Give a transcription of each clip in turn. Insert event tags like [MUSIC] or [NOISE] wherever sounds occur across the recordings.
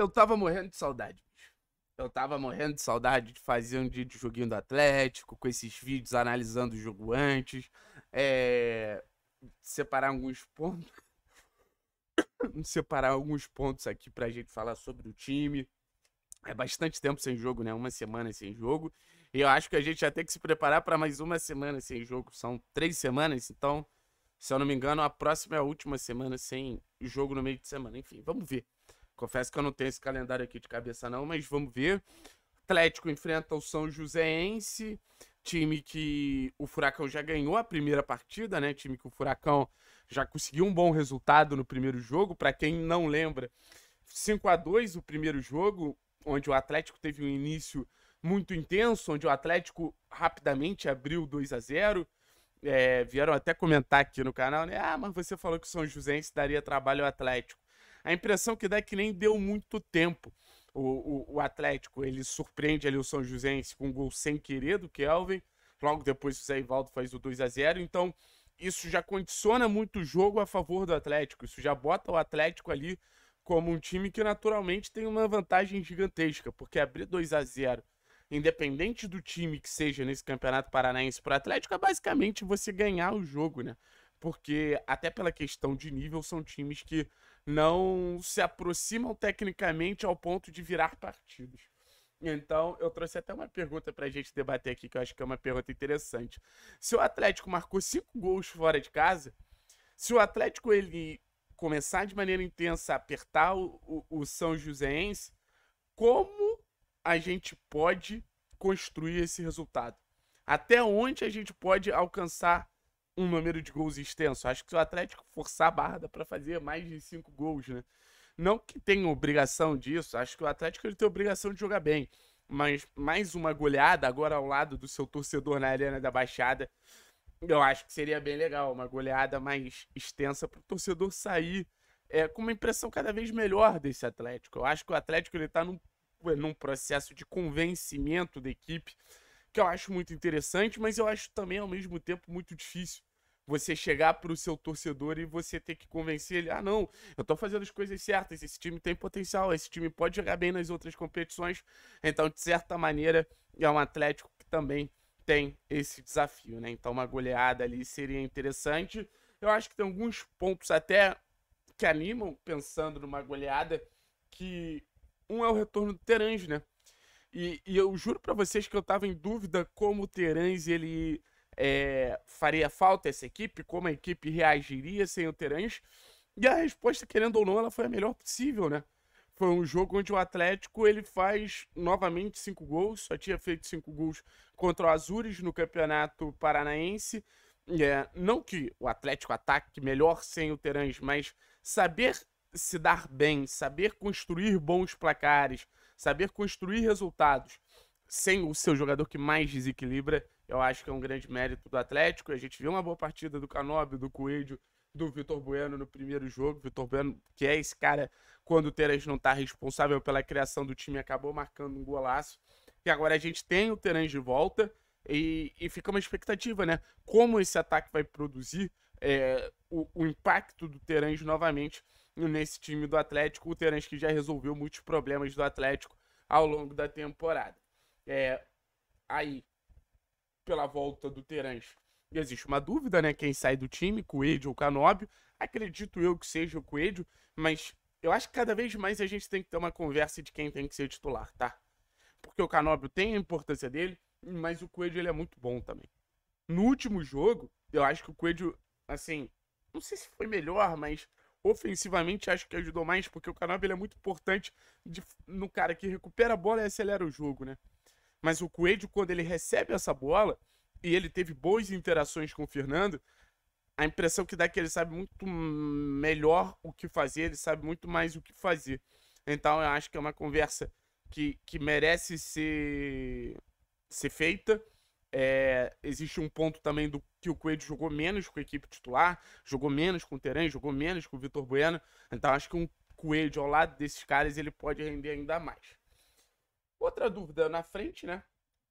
Eu tava morrendo de saudade. Eu tava morrendo de saudade de fazer um dia de joguinho do Atlético, com esses vídeos analisando o jogo antes. É... Separar alguns pontos. [COUGHS] Separar alguns pontos aqui pra gente falar sobre o time. É bastante tempo sem jogo, né? Uma semana sem jogo. E eu acho que a gente já tem que se preparar para mais uma semana sem jogo. São três semanas, então, se eu não me engano, a próxima é a última semana sem jogo no meio de semana. Enfim, vamos ver. Confesso que eu não tenho esse calendário aqui de cabeça, não, mas vamos ver. Atlético enfrenta o São Joséense, time que o Furacão já ganhou a primeira partida, né? Time que o Furacão já conseguiu um bom resultado no primeiro jogo. Para quem não lembra, 5 a 2 o primeiro jogo, onde o Atlético teve um início muito intenso, onde o Atlético rapidamente abriu 2 a 0 é, vieram até comentar aqui no canal, né? Ah, mas você falou que o São Joséense daria trabalho ao Atlético. A impressão que dá é que nem deu muito tempo. O, o, o Atlético, ele surpreende ali o São Joséense com um gol sem querer do Kelvin. Logo depois o Zé Ivaldo faz o 2 a 0 Então, isso já condiciona muito o jogo a favor do Atlético. Isso já bota o Atlético ali como um time que naturalmente tem uma vantagem gigantesca, porque abrir 2 a 0 independente do time que seja nesse Campeonato Paranaense para o Atlético, é basicamente você ganhar o jogo, né? Porque até pela questão de nível, são times que não se aproximam tecnicamente ao ponto de virar partidos. Então, eu trouxe até uma pergunta para a gente debater aqui, que eu acho que é uma pergunta interessante. Se o Atlético marcou cinco gols fora de casa, se o Atlético ele começar de maneira intensa a apertar o, o, o São Joséense, como a gente pode construir esse resultado? Até onde a gente pode alcançar um número de gols extenso. Acho que se o Atlético forçar a barra para fazer mais de cinco gols, né? Não que tenha obrigação disso, acho que o Atlético ele tem obrigação de jogar bem. Mas mais uma goleada agora ao lado do seu torcedor na Arena da Baixada, eu acho que seria bem legal. Uma goleada mais extensa para o torcedor sair é, com uma impressão cada vez melhor desse Atlético. Eu acho que o Atlético ele está num, num processo de convencimento da equipe que eu acho muito interessante, mas eu acho também ao mesmo tempo muito difícil você chegar pro seu torcedor e você ter que convencer ele: ah, não, eu tô fazendo as coisas certas, esse time tem potencial, esse time pode jogar bem nas outras competições. Então, de certa maneira, é um Atlético que também tem esse desafio, né? Então, uma goleada ali seria interessante. Eu acho que tem alguns pontos até que animam pensando numa goleada que um é o retorno do Terange, né? E, e eu juro para vocês que eu tava em dúvida como o Terange ele é, faria falta essa equipe, como a equipe reagiria sem o Terãs. E a resposta, querendo ou não, ela foi a melhor possível, né? Foi um jogo onde o Atlético ele faz novamente cinco gols, só tinha feito cinco gols contra o Azures no Campeonato Paranaense. É, não que o Atlético ataque melhor sem o Terãs, mas saber se dar bem, saber construir bons placares, saber construir resultados sem o seu jogador que mais desequilibra, eu acho que é um grande mérito do Atlético. A gente viu uma boa partida do Canob, do Coelho, do Vitor Bueno no primeiro jogo. Vitor Bueno, que é esse cara, quando o Terence não está responsável pela criação do time, acabou marcando um golaço. E agora a gente tem o Terence de volta e, e, fica uma expectativa, né? Como esse ataque vai produzir é, o, o, impacto do Terence novamente nesse time do Atlético. O Terence que já resolveu muitos problemas do Atlético ao longo da temporada. É, aí, pela volta do Terence, existe uma dúvida, né? Quem sai do time, Coelho ou Canóbio. Acredito eu que seja o Coelho, mas eu acho que cada vez mais a gente tem que ter uma conversa de quem tem que ser titular, tá? Porque o Canóbio tem a importância dele, mas o Coelho ele é muito bom também. No último jogo, eu acho que o Coelho, assim, não sei se foi melhor, mas ofensivamente acho que ajudou mais, porque o Canóbio ele é muito importante de, no cara que recupera a bola e acelera o jogo, né? Mas o Coelho, quando ele recebe essa bola, e ele teve boas interações com o Fernando, a impressão que dá é que ele sabe muito melhor o que fazer, ele sabe muito mais o que fazer. Então eu acho que é uma conversa que, que merece ser, ser feita. É, existe um ponto também do que o Coelho jogou menos com a equipe titular, jogou menos com o Teran, jogou menos com o Vitor Bueno. Então acho que um Coelho ao lado desses caras ele pode render ainda mais. Outra dúvida na frente, né?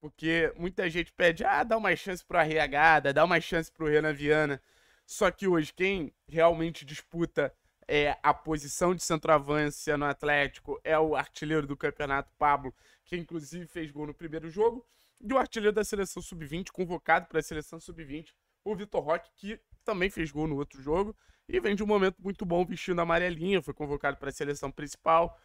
Porque muita gente pede, ah, dá uma chance pro Arriagada, dá uma chance pro Renan Viana. Só que hoje, quem realmente disputa é, a posição de centroavância no Atlético é o artilheiro do campeonato, Pablo, que inclusive fez gol no primeiro jogo. E o artilheiro da seleção sub-20, convocado para a seleção sub-20, o Vitor Roque, que também fez gol no outro jogo e vem de um momento muito bom vestindo a amarelinha, foi convocado para a seleção principal.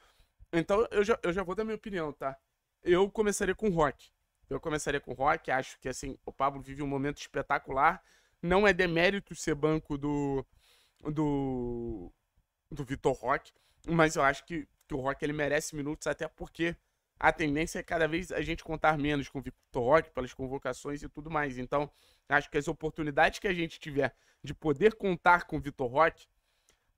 Então eu já, eu já vou dar minha opinião, tá? eu começaria com rock. Eu começaria com rock, acho que assim, o Pablo vive um momento espetacular. Não é demérito ser banco do do do Vitor Rock, mas eu acho que, que o Rock ele merece minutos até porque a tendência é cada vez a gente contar menos com o Vitor Rock, pelas convocações e tudo mais. Então, acho que as oportunidades que a gente tiver de poder contar com o Vitor Rock,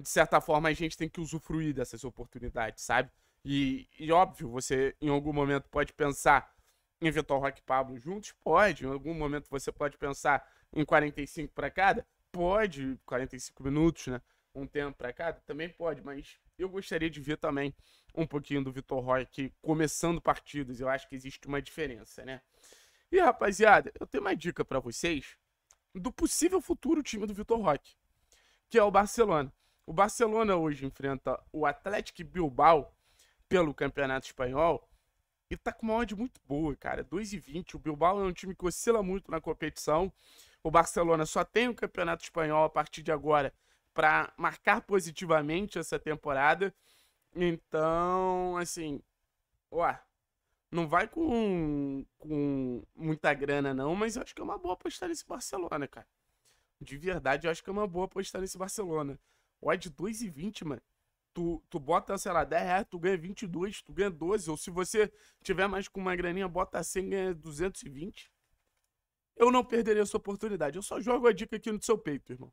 de certa forma a gente tem que usufruir dessas oportunidades, sabe? E, e óbvio, você em algum momento pode pensar em Vitor Roque e Pablo juntos? Pode. Em algum momento você pode pensar em 45 para cada? Pode. 45 minutos, né? Um tempo para cada? Também pode, mas eu gostaria de ver também um pouquinho do Vitor Roque começando partidas Eu acho que existe uma diferença, né? E rapaziada, eu tenho uma dica para vocês do possível futuro time do Vitor Roque, que é o Barcelona. O Barcelona hoje enfrenta o Atlético Bilbao pelo Campeonato Espanhol e tá com uma odd muito boa, cara. 2,20. O Bilbao é um time que oscila muito na competição. O Barcelona só tem o Campeonato Espanhol a partir de agora para marcar positivamente essa temporada. Então, assim, ó, não vai com, com muita grana não, mas eu acho que é uma boa apostar nesse Barcelona, cara. De verdade, eu acho que é uma boa apostar nesse Barcelona. e 2,20, mano tu, tu bota, sei lá, 10 reais, tu ganha 22, tu ganha 12. Ou se você tiver mais com uma graninha, bota 100, ganha 220. Eu não perderia essa oportunidade. Eu só jogo a dica aqui no seu peito, irmão.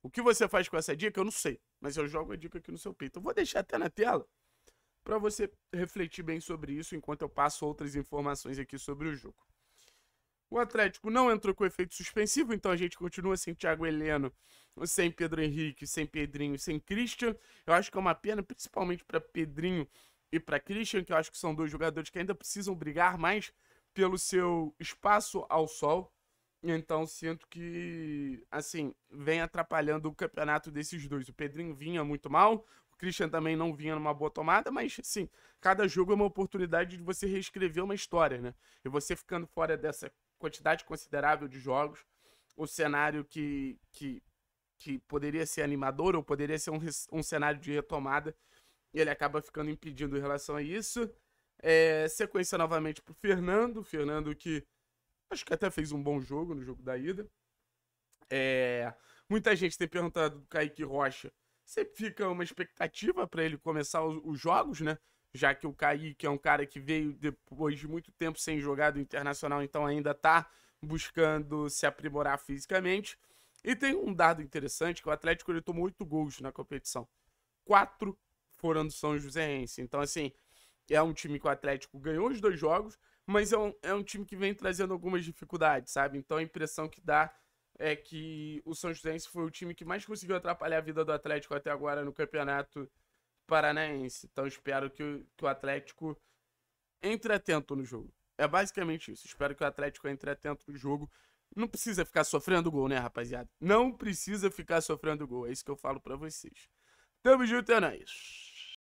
O que você faz com essa dica, eu não sei. Mas eu jogo a dica aqui no seu peito. Eu vou deixar até na tela para você refletir bem sobre isso enquanto eu passo outras informações aqui sobre o jogo. O Atlético não entrou com efeito suspensivo, então a gente continua sem Thiago Heleno, sem Pedro Henrique, sem Pedrinho, sem Christian. Eu acho que é uma pena, principalmente para Pedrinho e para Christian, que eu acho que são dois jogadores que ainda precisam brigar mais pelo seu espaço ao sol. Então sinto que, assim, vem atrapalhando o campeonato desses dois. O Pedrinho vinha muito mal, o Christian também não vinha numa boa tomada, mas, assim, cada jogo é uma oportunidade de você reescrever uma história, né? E você ficando fora dessa quantidade considerável de jogos, o cenário que, que, que poderia ser animador ou poderia ser um, um cenário de retomada, ele acaba ficando impedido em relação a isso. É, sequência novamente para o Fernando, Fernando que acho que até fez um bom jogo no jogo da ida. É, muita gente tem perguntado do Kaique Rocha. Sempre fica uma expectativa para ele começar os, os jogos, né? já que o Kaique é um cara que veio depois de muito tempo sem jogar do Internacional, então ainda está buscando se aprimorar fisicamente. E tem um dado interessante, que o Atlético ele tomou oito gols na competição. Quatro foram do São Joséense. Então, assim, é um time que o Atlético ganhou os dois jogos, mas é um, é um time que vem trazendo algumas dificuldades, sabe? Então, a impressão que dá é que o São Joséense foi o time que mais conseguiu atrapalhar a vida do Atlético até agora no campeonato Paranaense. Então espero que, que o Atlético entre atento no jogo. É basicamente isso. Espero que o Atlético entre atento no jogo. Não precisa ficar sofrendo gol, né, rapaziada? Não precisa ficar sofrendo gol. É isso que eu falo para vocês. Tamo junto, é nóis.